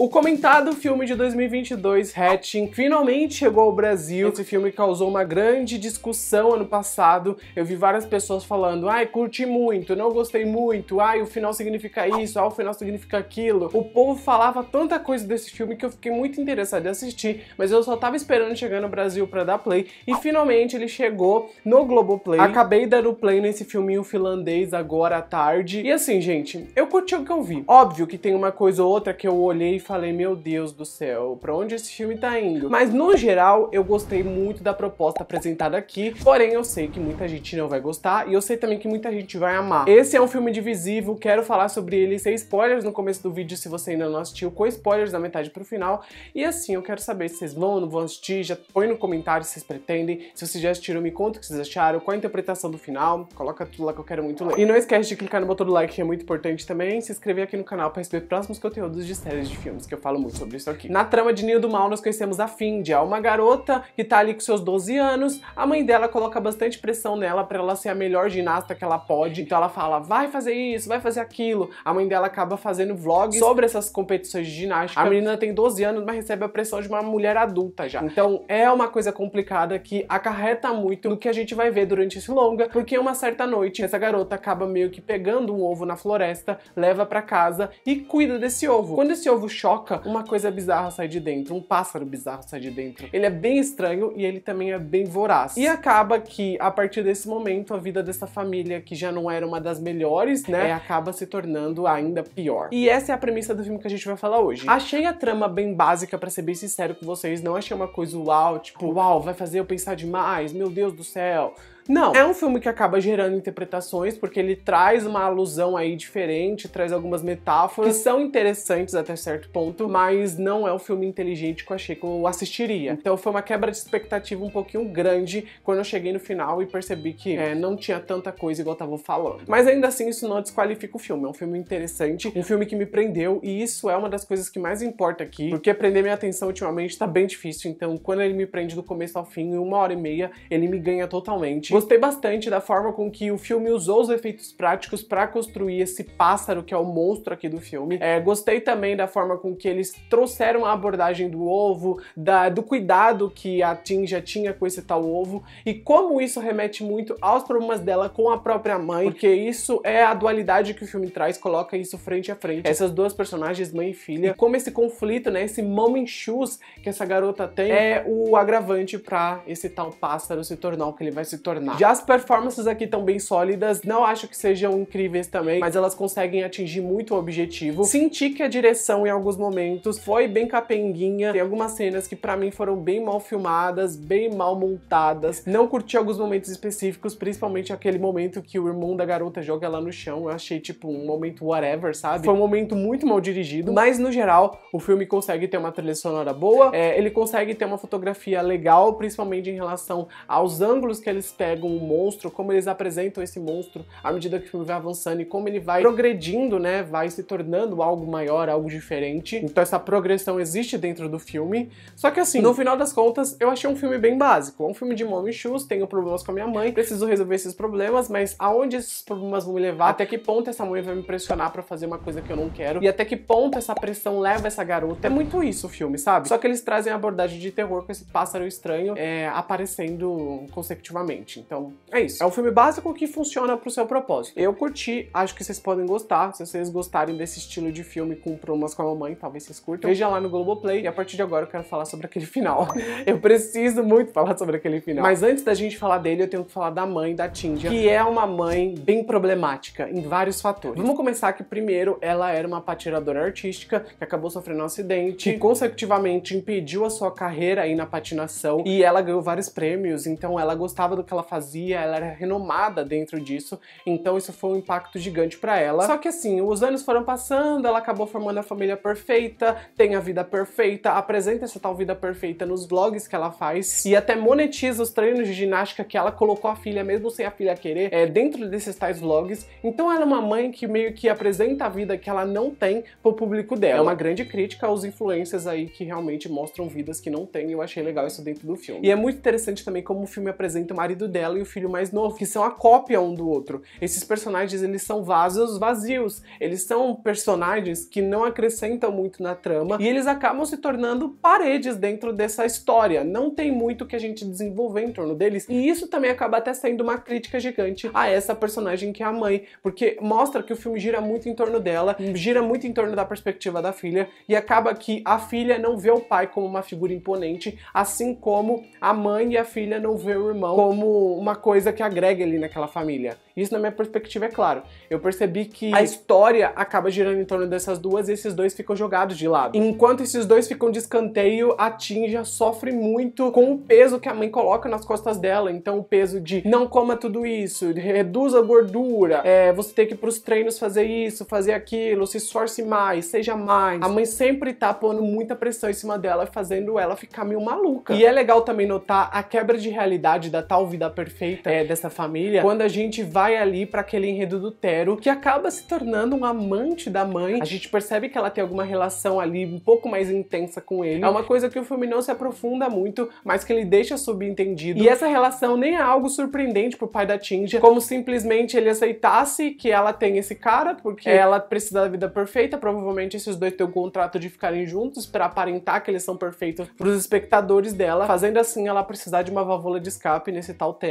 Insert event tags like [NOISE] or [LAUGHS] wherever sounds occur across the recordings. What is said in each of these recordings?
O comentado filme de 2022, Hatching, finalmente chegou ao Brasil. Esse filme causou uma grande discussão ano passado. Eu vi várias pessoas falando, ai, curti muito, não gostei muito, ai, o final significa isso, ai, ah, o final significa aquilo. O povo falava tanta coisa desse filme que eu fiquei muito interessado em assistir, mas eu só tava esperando chegar no Brasil pra dar play. E finalmente ele chegou no Globoplay. Acabei dando play nesse filminho finlandês agora à tarde. E assim, gente, eu curti o que eu vi. Óbvio que tem uma coisa ou outra que eu olhei e falei, meu Deus do céu, pra onde esse filme tá indo? Mas no geral, eu gostei muito da proposta apresentada aqui, porém eu sei que muita gente não vai gostar e eu sei também que muita gente vai amar. Esse é um filme divisivo, quero falar sobre ele sem spoilers no começo do vídeo se você ainda não assistiu, com spoilers da metade pro final. E assim, eu quero saber se vocês vão ou não vão assistir, já põe no comentário se vocês pretendem, se vocês já assistiram, me conta o que vocês acharam, qual a interpretação do final, coloca tudo lá que eu quero muito ler. E não esquece de clicar no botão do like, que é muito importante também, se inscrever aqui no canal pra receber próximos conteúdos de séries de filmes sabemos que eu falo muito sobre isso aqui. Na trama de Ninho do Mal, nós conhecemos a Findia, é uma garota que tá ali com seus 12 anos. A mãe dela coloca bastante pressão nela para ela ser a melhor ginasta que ela pode. Então ela fala, vai fazer isso, vai fazer aquilo. A mãe dela acaba fazendo vlogs sobre essas competições de ginástica. A menina tem 12 anos, mas recebe a pressão de uma mulher adulta já. Então é uma coisa complicada que acarreta muito no que a gente vai ver durante esse longa, porque uma certa noite essa garota acaba meio que pegando um ovo na floresta, leva para casa e cuida desse ovo. Quando esse ovo chora, choca, uma coisa bizarra sai de dentro, um pássaro bizarro sai de dentro. Ele é bem estranho e ele também é bem voraz. E acaba que, a partir desse momento, a vida dessa família, que já não era uma das melhores, né, é. acaba se tornando ainda pior. E essa é a premissa do filme que a gente vai falar hoje. Achei a trama bem básica, para ser bem sincero com vocês, não achei uma coisa uau, tipo, uau, vai fazer eu pensar demais, meu Deus do céu. Não, é um filme que acaba gerando interpretações, porque ele traz uma alusão aí diferente, traz algumas metáforas que são interessantes até certo ponto, mas não é um filme inteligente que eu achei que eu assistiria. Então foi uma quebra de expectativa um pouquinho grande quando eu cheguei no final e percebi que é, não tinha tanta coisa igual eu tava falando. Mas ainda assim, isso não desqualifica o filme. É um filme interessante, um filme que me prendeu, e isso é uma das coisas que mais importa aqui, porque prender minha atenção ultimamente tá bem difícil. Então, quando ele me prende do começo ao fim, em uma hora e meia, ele me ganha totalmente. Gostei bastante da forma com que o filme usou os efeitos práticos para construir esse pássaro que é o monstro aqui do filme. É, gostei também da forma com que eles trouxeram a abordagem do ovo, da, do cuidado que a Tim já tinha com esse tal ovo e como isso remete muito aos problemas dela com a própria mãe, porque isso é a dualidade que o filme traz, coloca isso frente a frente. Essas duas personagens, mãe e filha, e como esse conflito, né, esse mom shoes que essa garota tem é o agravante para esse tal pássaro se tornar o que ele vai se tornar Tá. Já as performances aqui estão bem sólidas, não acho que sejam incríveis também, mas elas conseguem atingir muito o objetivo. Senti que a direção em alguns momentos foi bem capenguinha, tem algumas cenas que para mim foram bem mal filmadas, bem mal montadas. Não curti alguns momentos específicos, principalmente aquele momento que o irmão da garota joga ela no chão, eu achei tipo um momento whatever, sabe? Foi um momento muito mal dirigido, mas no geral o filme consegue ter uma trilha sonora boa, é, ele consegue ter uma fotografia legal, principalmente em relação aos ângulos que eles pegam pegam o monstro, como eles apresentam esse monstro à medida que o filme vai avançando e como ele vai progredindo, né? Vai se tornando algo maior, algo diferente. Então essa progressão existe dentro do filme. Só que assim, no final das contas, eu achei um filme bem básico. É um filme de mom shoes, tenho problemas com a minha mãe, preciso resolver esses problemas, mas aonde esses problemas vão me levar? Até que ponto essa mãe vai me pressionar para fazer uma coisa que eu não quero? E até que ponto essa pressão leva essa garota? É muito isso o filme, sabe? Só que eles trazem a abordagem de terror com esse pássaro estranho é, aparecendo consecutivamente. Então, é, é isso. É um filme básico que funciona pro seu propósito. Eu curti, acho que vocês podem gostar. Se vocês gostarem desse estilo de filme com problemas com a mamãe, talvez vocês curtam. Veja lá no Globoplay e a partir de agora eu quero falar sobre aquele final. [LAUGHS] Eu preciso muito falar sobre aquele final. Mas antes da gente falar dele, eu tenho que falar da mãe da Tindia, que é uma mãe bem problemática em vários fatores. Vamos começar que primeiro ela era uma patinadora artística que acabou sofrendo um acidente que consecutivamente impediu a sua carreira aí na patinação e ela ganhou vários prêmios, então ela gostava do que ela fazia, ela era renomada dentro disso, então isso foi um impacto gigante para ela. Só que assim, os anos foram passando, ela acabou formando a família perfeita, tem a vida perfeita, apresenta essa tal vida perfeita nos vlogs que ela faz e até monetiza os treinos de ginástica que ela colocou a filha, mesmo sem a filha querer, é, dentro desses tais vlogs. Então ela é uma mãe que meio que apresenta a vida que ela não tem pro público dela. É uma grande crítica aos influencers aí que realmente mostram vidas que não têm, e eu achei legal isso dentro do filme. E é muito interessante também como o filme apresenta o marido dela dela e o filho mais novo, que são a cópia um do outro. Esses personagens, eles são vasos vazios. Eles são personagens que não acrescentam muito na trama e eles acabam se tornando paredes dentro dessa história. Não tem muito que a gente desenvolver em torno deles. E isso também acaba até sendo uma crítica gigante a essa personagem que é a mãe, porque mostra que o filme gira muito em torno dela, gira muito em torno da perspectiva da filha e acaba que a filha não vê o pai como uma figura imponente, assim como a mãe e a filha não vê o irmão como uma coisa que agrega ali naquela família. Isso, na minha perspectiva, é claro. Eu percebi que a história acaba girando em torno dessas duas e esses dois ficam jogados de lado. Enquanto esses dois ficam de escanteio, a Tinja sofre muito com o peso que a mãe coloca nas costas dela. Então, o peso de não coma tudo isso, reduza a gordura, é, você tem que ir pros treinos fazer isso, fazer aquilo, se esforce mais, seja mais. A mãe sempre tá pondo muita pressão em cima dela, fazendo ela ficar meio maluca. E é legal também notar a quebra de realidade da tal vida perfeita é, dessa família, quando a gente vai ali para aquele enredo do Tero, que acaba se tornando um amante da mãe, a gente percebe que ela tem alguma relação ali um pouco mais intensa com ele. É uma coisa que o filme não se aprofunda muito, mas que ele deixa subentendido. E essa relação nem é algo surpreendente pro pai da Tinja, como simplesmente ele aceitasse que ela tem esse cara, porque é. ela precisa da vida perfeita, provavelmente esses dois têm o contrato de ficarem juntos para aparentar que eles são perfeitos pros espectadores dela, fazendo assim ela precisar de uma válvula de escape nesse tal Tero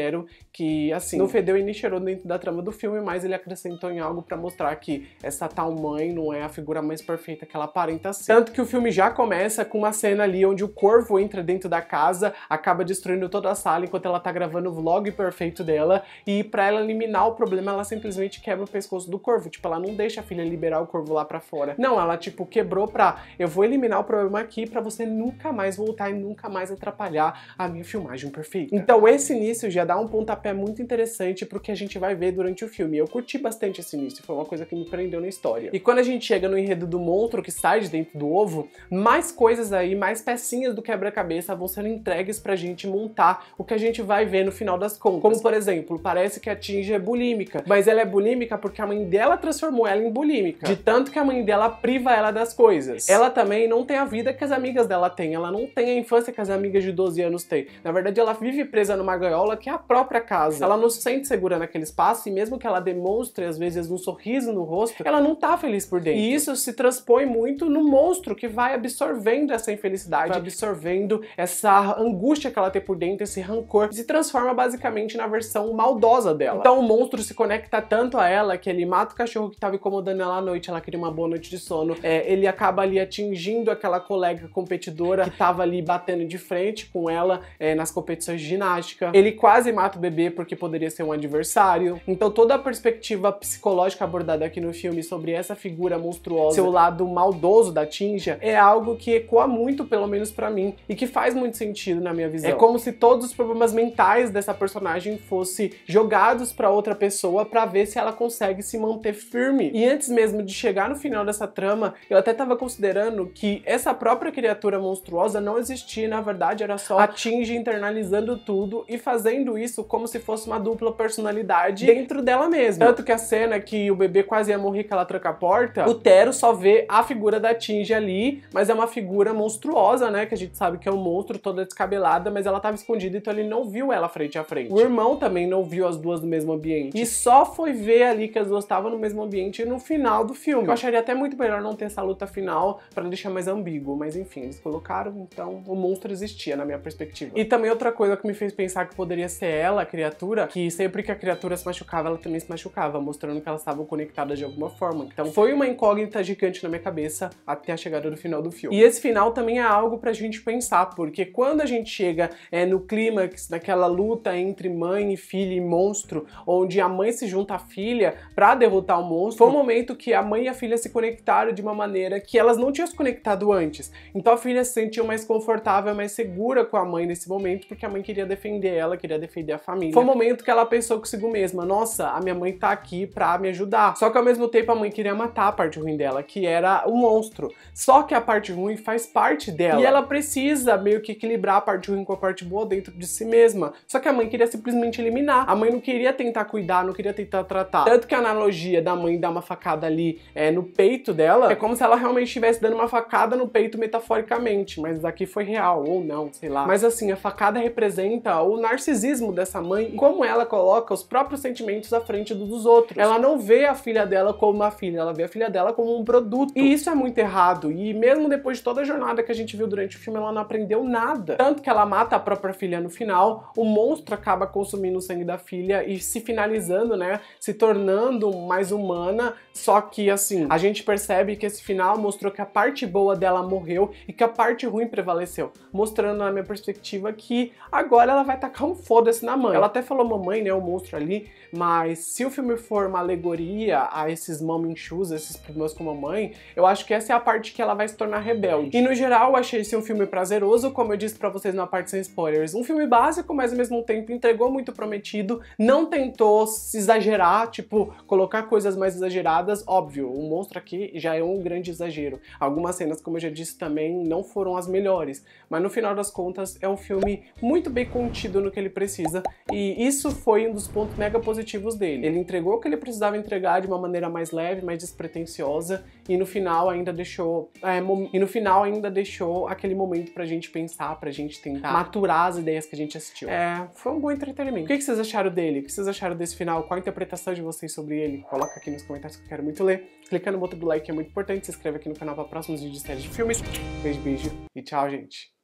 que, assim, não fedeu e nem cheirou dentro da trama do filme, mas ele acrescentou em algo para mostrar que essa tal mãe não é a figura mais perfeita que ela aparenta ser. Tanto que o filme já começa com uma cena ali onde o corvo entra dentro da casa, acaba destruindo toda a sala enquanto ela tá gravando o vlog perfeito dela, e para ela eliminar o problema, ela simplesmente quebra o pescoço do corvo. Tipo, ela não deixa a filha liberar o corvo lá para fora. Não, ela, tipo, quebrou pra eu vou eliminar o problema aqui para você nunca mais voltar e nunca mais atrapalhar a minha filmagem perfeita. Então, esse início já dar um pontapé muito interessante pro que a gente vai ver durante o filme. Eu curti bastante esse início, foi uma coisa que me prendeu na história. E quando a gente chega no enredo do monstro que sai de dentro do ovo, mais coisas aí, mais pecinhas do quebra-cabeça vão sendo entregues pra gente montar o que a gente vai ver no final das contas. Como, por exemplo, parece que a Tinge é bulímica, mas ela é bulímica porque a mãe dela transformou ela em bulímica, de tanto que a mãe dela priva ela das coisas. Ela também não tem a vida que as amigas dela têm, ela não tem a infância que as amigas de 12 anos têm. Na verdade, ela vive presa numa gaiola que a a própria casa. Ela não se sente segura naquele espaço e mesmo que ela demonstre às vezes um sorriso no rosto, ela não tá feliz por dentro. E isso se transpõe muito no monstro que vai absorvendo essa infelicidade, vai absorvendo essa angústia que ela tem por dentro, esse rancor, e se transforma basicamente na versão maldosa dela. Então o monstro se conecta tanto a ela que ele mata o cachorro que estava incomodando ela à noite, ela queria uma boa noite de sono. É, ele acaba ali atingindo aquela colega competidora que estava ali batendo de frente com ela é, nas competições de ginástica. Ele quase quase mata o bebê porque poderia ser um adversário. Então toda a perspectiva psicológica abordada aqui no filme sobre essa figura monstruosa, seu lado maldoso da Tinja, é algo que ecoa muito, pelo menos para mim, e que faz muito sentido na minha visão. É como se todos os problemas mentais dessa personagem fossem jogados para outra pessoa para ver se ela consegue se manter firme. E antes mesmo de chegar no final dessa trama, eu até tava considerando que essa própria criatura monstruosa não existia, na verdade era só a Tinja internalizando tudo e fazendo isso como se fosse uma dupla personalidade dentro dela mesma. Tanto que a cena que o bebê quase ia morrer que ela tranca a porta, o Tero só vê a figura da Tinge ali, mas é uma figura monstruosa, né? Que a gente sabe que é um monstro, toda descabelada, mas ela tava escondida, então ele não viu ela frente a frente. O irmão também não viu as duas no mesmo ambiente. E só foi ver ali que as duas estavam no mesmo ambiente no final do filme. Eu acharia até muito melhor não ter essa luta final para deixar mais ambíguo, mas enfim, eles colocaram, então o monstro existia na minha perspectiva. E também outra coisa que me fez pensar que poderia ser ela, a criatura, que sempre que a criatura se machucava, ela também se machucava, mostrando que elas estavam conectadas de alguma forma. Então foi uma incógnita gigante na minha cabeça até a chegada do final do filme. E esse final também é algo pra gente pensar, porque quando a gente chega é, no clímax, naquela luta entre mãe e filha e monstro, onde a mãe se junta à filha para derrotar o monstro, foi um momento que a mãe e a filha se conectaram de uma maneira que elas não tinham se conectado antes. Então a filha se sentiu mais confortável, mais segura com a mãe nesse momento, porque a mãe queria defender ela, queria defender defender a família. Foi o um momento que ela pensou consigo mesma: nossa, a minha mãe tá aqui pra me ajudar. Só que ao mesmo tempo a mãe queria matar a parte ruim dela, que era o um monstro. Só que a parte ruim faz parte dela. E ela precisa meio que equilibrar a parte ruim com a parte boa dentro de si mesma. Só que a mãe queria simplesmente eliminar. A mãe não queria tentar cuidar, não queria tentar tratar. Tanto que a analogia da mãe dar uma facada ali é, no peito dela é como se ela realmente estivesse dando uma facada no peito metaforicamente. Mas aqui foi real, ou não, sei lá. Mas assim, a facada representa o narcisismo egoísmo dessa mãe e como ela coloca os próprios sentimentos à frente dos outros. Ela não vê a filha dela como uma filha, ela vê a filha dela como um produto. E isso é muito errado. E mesmo depois de toda a jornada que a gente viu durante o filme, ela não aprendeu nada. Tanto que ela mata a própria filha no final, o monstro acaba consumindo o sangue da filha e se finalizando, né? Se tornando mais humana. Só que assim, a gente percebe que esse final mostrou que a parte boa dela morreu e que a parte ruim prevaleceu. Mostrando na minha perspectiva que agora ela vai tacar um foda desse na mãe. Ela até falou mamãe, né, o é monstro ali, mas se o filme for uma alegoria a esses mom shoes, esses problemas com mamãe, eu acho que essa é a parte que ela vai se tornar rebelde. E no geral, eu achei esse um filme prazeroso, como eu disse para vocês na parte sem spoilers. Um filme básico, mas ao mesmo tempo entregou muito prometido, não tentou se exagerar, tipo, colocar coisas mais exageradas, óbvio, o monstro aqui já é um grande exagero. Algumas cenas, como eu já disse também, não foram as melhores, mas no final das contas é um filme muito bem contido no que ele precisa precisa, e isso foi um dos pontos mega positivos dele. Ele entregou o que ele precisava entregar de uma maneira mais leve, mais despretensiosa, e no final ainda deixou é, e no final ainda deixou aquele momento pra gente pensar, pra gente tentar tá. maturar as ideias que a gente assistiu. É, foi um bom entretenimento. O que, vocês acharam dele? O que vocês acharam desse final? Qual a interpretação de vocês sobre ele? Coloca aqui nos comentários que eu quero muito ler. Clica no botão do like é muito importante, se inscreve aqui no canal para próximos vídeos de séries de filmes. Beijo, beijo e tchau, gente!